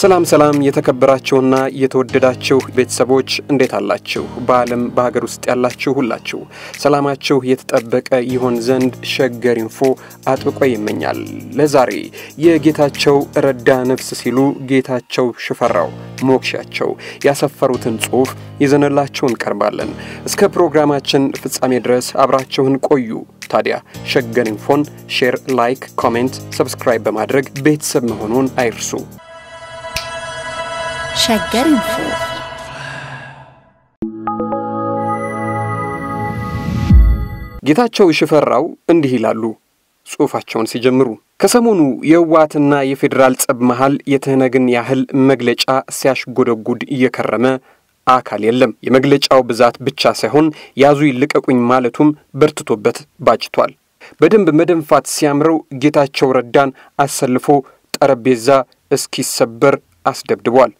ሰላም ሰላም የተከበራችሁና የተወደዳችሁ ቤተሰቦች እንዴት አላችሁ? በዓለም በሀገር ውስጥ ያላችሁ ሁላችሁ ሰላማችሁ የተጠበቀ ይሆን ዘንድ ሸገር ኢንፎ አጥብቆ ይመኛል። ለዛሬ የጌታቸው ረዳ ነፍስ ሲሉ ጌታቸው ሽፈራው ሞክሻቸው ያሰፈሩትን ጽሑፍ ይዘንላችሁ እንቀርባለን። እስከ ፕሮግራማችን ፍጻሜ ድረስ አብራችሁን ቆዩ። ታዲያ ሸገር ኢንፎን ሼር፣ ላይክ፣ ኮሜንት፣ ሰብስክራይብ በማድረግ ቤተሰብ መሆኑን አይርሱ። ሸገር ኢንፎ ጌታቸው ሽፈራው እንዲህ ይላሉ ጽሑፋቸውን ሲጀምሩ ከሰሞኑ የህወሓትና የፌዴራል ጸብ መሃል የትህነግን ያህል መግለጫ ሲያሽጎደጉድ እየከረመ አካል የለም። የመግለጫው ብዛት ብቻ ሳይሆን ያዙ ይልቀቁኝ ማለቱም በርትቶበት ባጭቷል። በደንብ መደንፋት ሲያምረው ጌታቸው ረዳን አሰልፎ ጠረጴዛ እስኪሰበር አስደብድቧል።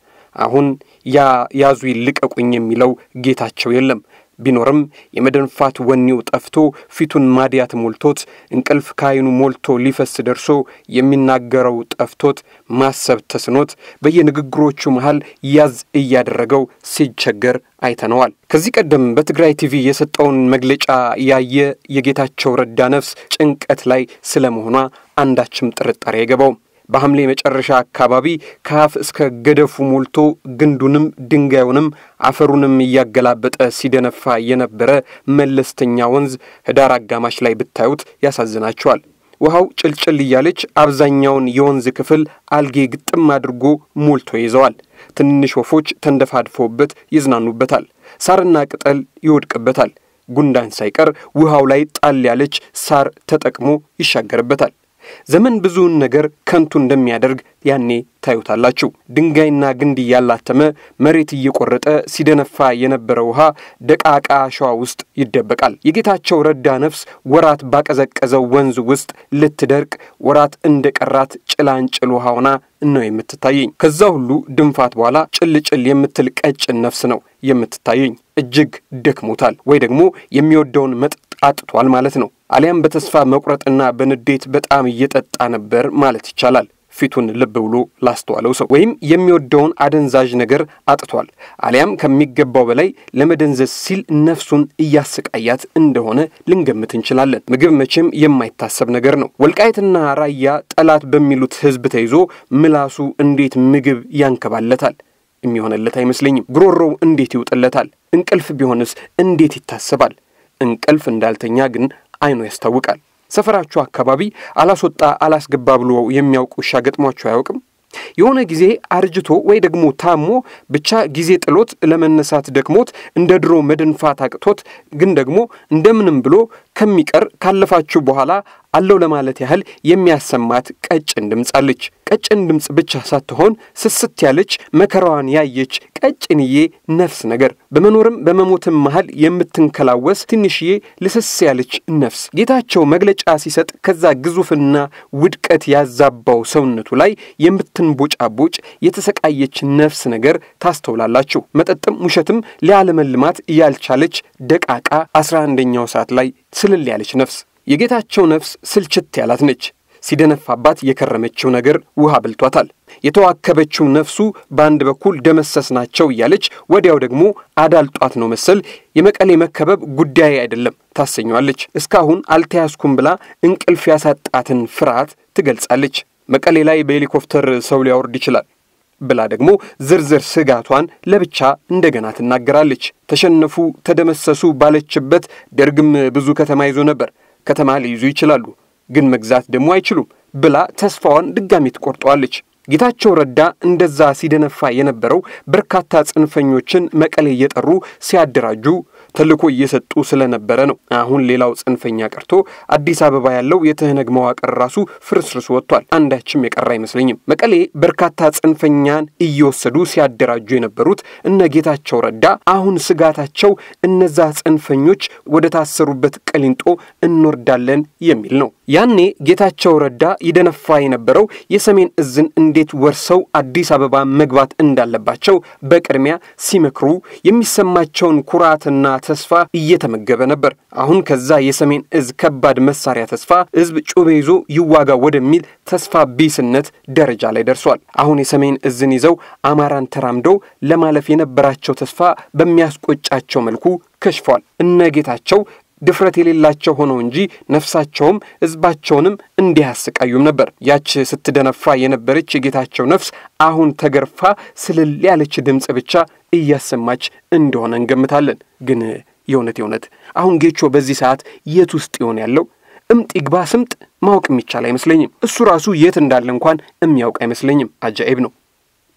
አሁን ያዙ ይልቀቁኝ የሚለው ጌታቸው የለም። ቢኖርም የመደንፋት ወኔው ጠፍቶ ፊቱን ማድያት ሞልቶት እንቅልፍ ከዓይኑ ሞልቶ ሊፈስ ደርሶ የሚናገረው ጠፍቶት ማሰብ ተስኖት በየንግግሮቹ መሃል ያዝ እያደረገው ሲቸገር አይተነዋል። ከዚህ ቀደም በትግራይ ቲቪ የሰጠውን መግለጫ ያየ የጌታቸው ረዳ ነፍስ ጭንቀት ላይ ስለመሆኗ አንዳችም ጥርጣሬ አይገባውም። በሐምሌ መጨረሻ አካባቢ ከአፍ እስከ ገደፉ ሞልቶ ግንዱንም ድንጋዩንም አፈሩንም እያገላበጠ ሲደነፋ የነበረ መለስተኛ ወንዝ ህዳር አጋማሽ ላይ ብታዩት ያሳዝናቸዋል። ውሃው ጭልጭል እያለች አብዛኛውን የወንዝ ክፍል አልጌ ግጥም አድርጎ ሞልቶ ይዘዋል። ትንንሽ ወፎች ተንደፋድፎበት ይዝናኑበታል። ሳርና ቅጠል ይወድቅበታል። ጉንዳን ሳይቀር ውሃው ላይ ጣል ያለች ሳር ተጠቅሞ ይሻገርበታል። ዘመን ብዙውን ነገር ከንቱ እንደሚያደርግ ያኔ ታዩታላችሁ። ድንጋይና ግንድ እያላተመ መሬት እየቆረጠ ሲደነፋ የነበረ ውሃ ደቃቃ አሸዋ ውስጥ ይደበቃል። የጌታቸው ረዳ ነፍስ ወራት ባቀዘቀዘው ወንዝ ውስጥ ልትደርቅ ወራት እንደ ቀራት ጭላንጭል ውሃ ሆና ነው የምትታየኝ። ከዛ ሁሉ ድንፋት በኋላ ጭልጭል የምትል ቀጭን ነፍስ ነው የምትታየኝ። እጅግ ደክሞታል ወይ ደግሞ የሚወደውን መጠጥ አጥቷል ማለት ነው። አሊያም በተስፋ መቁረጥና በንዴት በጣም እየጠጣ ነበር ማለት ይቻላል። ፊቱን ልብ ብሎ ላስተዋለው ሰው ወይም የሚወደውን አደንዛዥ ነገር አጥቷል፣ አሊያም ከሚገባው በላይ ለመደንዘዝ ሲል ነፍሱን እያሰቃያት እንደሆነ ልንገምት እንችላለን። ምግብ መቼም የማይታሰብ ነገር ነው። ወልቃይትና ራያ ጠላት በሚሉት ሕዝብ ተይዞ ምላሱ እንዴት ምግብ ያንከባለታል? የሚሆንለት አይመስለኝም። ጉሮሮው እንዴት ይውጥለታል? እንቅልፍ ቢሆንስ እንዴት ይታሰባል? እንቅልፍ እንዳልተኛ ግን አይኑ ያስታውቃል። ሰፈራችሁ አካባቢ አላስወጣ አላስገባ ብሎ የሚያውቅ ውሻ ገጥሟችሁ አያውቅም? የሆነ ጊዜ አርጅቶ ወይ ደግሞ ታሞ ብቻ ጊዜ ጥሎት ለመነሳት ደክሞት እንደ ድሮ መድንፋት አቅቶት ግን ደግሞ እንደምንም ብሎ ከሚቀር ካለፋችሁ በኋላ አለው ለማለት ያህል የሚያሰማት ቀጭን ድምፅ አለች። ቀጭን ድምፅ ብቻ ሳትሆን ስስት ያለች መከራዋን ያየች ቀጭንዬ ነፍስ ነገር በመኖርም በመሞትም መሃል የምትንከላወስ ትንሽዬ ልስስ ያለች ነፍስ ጌታቸው መግለጫ ሲሰጥ ከዛ ግዙፍና ውድቀት ያዛባው ሰውነቱ ላይ የምትንቦጫቦጭ የተሰቃየች ነፍስ ነገር ታስተውላላችሁ። መጠጥም ውሸትም ሊያለመልማት ያልቻለች ደቃቃ አስራ አንደኛው ሰዓት ላይ ስልል ያለች ነፍስ የጌታቸው ነፍስ ስልችት ያላት ነች። ሲደነፋባት የከረመችው ነገር ውሃ በልቷታል። የተዋከበችው ነፍሱ በአንድ በኩል ደመሰስ ናቸው እያለች ወዲያው ደግሞ አዳልጧት ነው መሰል የመቀሌ መከበብ ጉዳይ አይደለም ታሰኘዋለች። እስካሁን አልተያዝኩም ብላ እንቅልፍ ያሳጣትን ፍርሃት ትገልጻለች። መቀሌ ላይ በሄሊኮፕተር ሰው ሊያወርድ ይችላል ብላ ደግሞ ዝርዝር ስጋቷን ለብቻ እንደገና ትናገራለች። ተሸነፉ፣ ተደመሰሱ ባለችበት ደርግም ብዙ ከተማ ይዞ ነበር። ከተማ ሊይዙ ይችላሉ፣ ግን መግዛት ደግሞ አይችሉም ብላ ተስፋዋን ድጋሚ ትቆርጠዋለች። ጌታቸው ረዳ እንደዛ ሲደነፋ የነበረው በርካታ ጽንፈኞችን መቀሌ እየጠሩ ሲያደራጁ ተልኮ እየሰጡ ስለነበረ ነው። አሁን ሌላው ጽንፈኛ ቀርቶ አዲስ አበባ ያለው የትህነግ መዋቅር ራሱ ፍርስርስ ወጥቷል። አንዳችም የቀረ አይመስለኝም። መቀሌ በርካታ ጽንፈኛን እየወሰዱ ሲያደራጁ የነበሩት እነ ጌታቸው ረዳ አሁን ስጋታቸው እነዛ ጽንፈኞች ወደ ታሰሩበት ቀሊንጦ እንወርዳለን የሚል ነው። ያኔ ጌታቸው ረዳ ይደነፋ የነበረው የሰሜን እዝን እንዲ እንዴት ወርሰው አዲስ አበባ መግባት እንዳለባቸው በቅድሚያ ሲመክሩ የሚሰማቸውን ኩራትና ተስፋ እየተመገበ ነበር። አሁን ከዛ የሰሜን እዝ ከባድ መሳሪያ ተስፋ ህዝብ ጩቤ ይዞ ይዋጋ ወደሚል ተስፋ ቢስነት ደረጃ ላይ ደርሷል። አሁን የሰሜን እዝን ይዘው አማራን ተራምደው ለማለፍ የነበራቸው ተስፋ በሚያስቆጫቸው መልኩ ከሽፏል። እነ ጌታቸው ድፍረት የሌላቸው ሆነው እንጂ ነፍሳቸውም ሕዝባቸውንም እንዲያሰቃዩም ነበር። ያች ስትደነፋ የነበረች የጌታቸው ነፍስ አሁን ተገርፋ ስልል ያለች ድምፅ ብቻ እያሰማች እንደሆነ እንገምታለን። ግን የእውነት የእውነት አሁን ጌቾ በዚህ ሰዓት የት ውስጥ ይሆን ያለው? እምጥ ይግባ ስምጥ ማወቅ የሚቻል አይመስለኝም። እሱ ራሱ የት እንዳለ እንኳን የሚያውቅ አይመስለኝም። አጃኤብ ነው።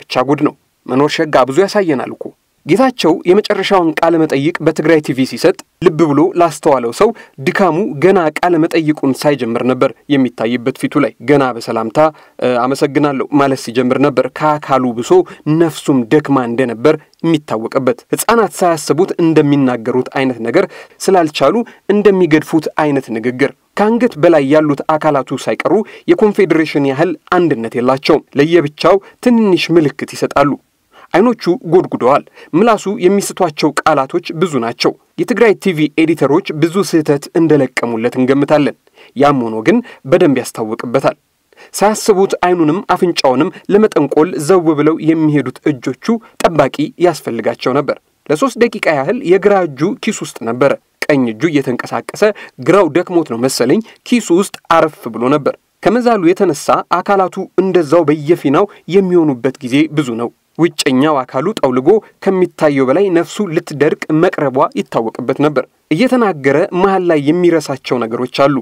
ብቻ ጉድ ነው። መኖር ሸጋ ብዙ ያሳየናል እኮ ጌታቸው የመጨረሻውን ቃለ መጠይቅ በትግራይ ቲቪ ሲሰጥ ልብ ብሎ ላስተዋለው ሰው ድካሙ ገና ቃለ መጠይቁን ሳይጀምር ነበር የሚታይበት። ፊቱ ላይ ገና በሰላምታ አመሰግናለሁ ማለት ሲጀምር ነበር ከአካሉ ብሶ ነፍሱም ደክማ እንደነበር የሚታወቅበት። ሕፃናት ሳያስቡት እንደሚናገሩት አይነት ነገር ስላልቻሉ እንደሚገድፉት አይነት ንግግር ከአንገት በላይ ያሉት አካላቱ ሳይቀሩ የኮንፌዴሬሽን ያህል አንድነት የላቸውም። ለየብቻው ትንንሽ ምልክት ይሰጣሉ። አይኖቹ ጎድጉደዋል። ምላሱ የሚስቷቸው ቃላቶች ብዙ ናቸው። የትግራይ ቲቪ ኤዲተሮች ብዙ ስህተት እንደለቀሙለት እንገምታለን። ያም ሆኖ ግን በደንብ ያስታውቅበታል። ሳያስቡት አይኑንም አፍንጫውንም ለመጠንቆል ዘው ብለው የሚሄዱት እጆቹ ጠባቂ ያስፈልጋቸው ነበር። ለሶስት ደቂቃ ያህል የግራ እጁ ኪስ ውስጥ ነበረ። ቀኝ እጁ እየተንቀሳቀሰ ግራው ደክሞት ነው መሰለኝ ኪሱ ውስጥ አረፍ ብሎ ነበር። ከመዛሉ የተነሳ አካላቱ እንደዛው በየፊናው የሚሆኑበት ጊዜ ብዙ ነው። ውጨኛው አካሉ ጠውልጎ ከሚታየው በላይ ነፍሱ ልትደርቅ መቅረቧ ይታወቅበት ነበር። እየተናገረ መሀል ላይ የሚረሳቸው ነገሮች አሉ።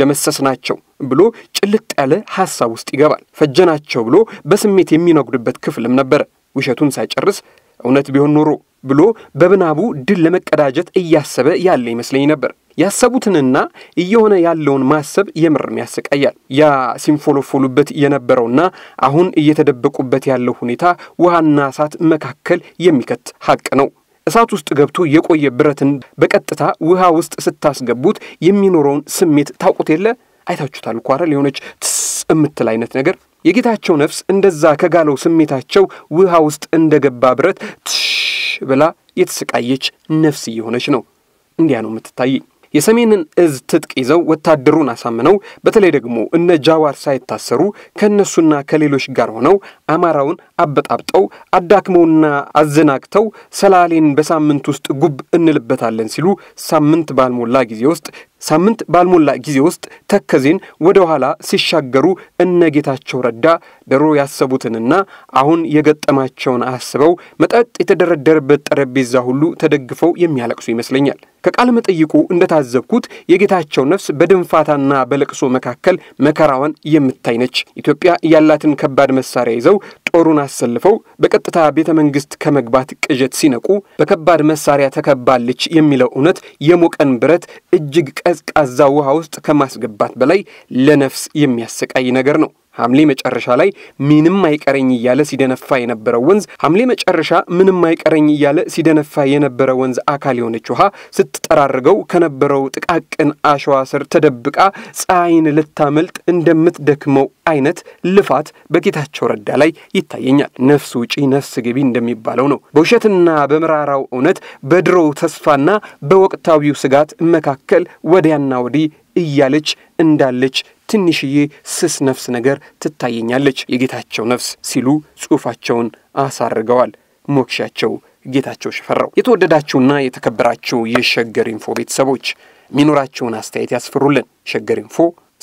ደመሰስናቸው ብሎ ጭልጥ ያለ ሐሳብ ውስጥ ይገባል። ፈጀናቸው ብሎ በስሜት የሚነጉድበት ክፍልም ነበረ። ውሸቱን ሳይጨርስ እውነት ቢሆን ኖሮ ብሎ በብናቡ ድል ለመቀዳጀት እያሰበ ያለ ይመስለኝ ነበር። ያሰቡትንና እየሆነ ያለውን ማሰብ የምርም ያሰቃያል። ያ ሲንፎለፎሉበት የነበረውና አሁን እየተደበቁበት ያለው ሁኔታ ውሃና እሳት መካከል የሚከት ሀቅ ነው። እሳት ውስጥ ገብቶ የቆየ ብረትን በቀጥታ ውሃ ውስጥ ስታስገቡት የሚኖረውን ስሜት ታውቁት የለ አይታችሁታል እኮ አይደል? የሆነች ትስ የምትል አይነት ነገር። የጌታቸው ነፍስ እንደዛ ከጋለው ስሜታቸው ውሃ ውስጥ እንደገባ ብረት ትሽ ብላ የተሰቃየች ነፍስ እየሆነች ነው። እንዲያ ነው የምትታየኝ። የሰሜንን እዝ ትጥቅ ይዘው ወታደሩን አሳምነው በተለይ ደግሞ እነ ጃዋር ሳይታሰሩ ከእነሱና ከሌሎች ጋር ሆነው አማራውን አበጣብጠው አዳክመውና አዘናግተው ሰላሌን በሳምንት ውስጥ ጉብ እንልበታለን ሲሉ ሳምንት ባልሞላ ጊዜ ውስጥ ሳምንት ባልሞላ ጊዜ ውስጥ ተከዜን ወደ ኋላ ሲሻገሩ እነ ጌታቸው ረዳ ድሮ ያሰቡትንና አሁን የገጠማቸውን አስበው መጠጥ የተደረደረበት ጠረጴዛ ሁሉ ተደግፈው የሚያለቅሱ ይመስለኛል። ከቃለ መጠይቁ እንደታዘብኩት የጌታቸው ነፍስ በድንፋታና በለቅሶ መካከል መከራዋን የምታይ ነች። ኢትዮጵያ ያላትን ከባድ መሳሪያ ይዘው ጦሩን አሰልፈው በቀጥታ ቤተ መንግስት ከመግባት ቅዠት ሲነቁ በከባድ መሳሪያ ተከባለች የሚለው እውነት የሞቀን ብረት እጅግ ቀዝቃዛ ውሃ ውስጥ ከማስገባት በላይ ለነፍስ የሚያሰቃይ ነገር ነው። ሐምሌ መጨረሻ ላይ ምንም አይቀረኝ እያለ ሲደነፋ የነበረው ወንዝ ሐምሌ መጨረሻ ምንም አይቀረኝ እያለ ሲደነፋ የነበረ ወንዝ አካል የሆነች ውሃ ስትጠራርገው ከነበረው ጥቃቅን አሸዋ ስር ተደብቃ ፀሐይን ልታመልጥ እንደምትደክመው አይነት ልፋት በጌታቸው ረዳ ላይ ይታየኛል። ነፍስ ውጪ ነፍስ ግቢ እንደሚባለው ነው። በውሸትና በምራራው እውነት፣ በድሮው ተስፋና በወቅታዊው ስጋት መካከል ወዲያና ወዲህ እያለች እንዳለች ትንሽዬ ስስ ነፍስ ነገር ትታየኛለች፣ የጌታቸው ነፍስ ሲሉ ጽሑፋቸውን አሳርገዋል። ሞክሻቸው ጌታቸው ሽፈራው። የተወደዳችሁና የተከበራችሁ የሸገር ኢንፎ ቤተሰቦች የሚኖራችሁን አስተያየት ያስፍሩልን። ሸገር ኢንፎ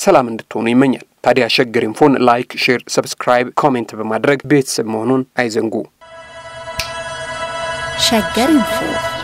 ሰላም እንድትሆኑ ይመኛል። ታዲያ ሸገር ኢንፎን ላይክ፣ ሼር፣ ሰብስክራይብ፣ ኮሜንት በማድረግ ቤተሰብ መሆኑን አይዘንጉ። ሸገር ኢንፎ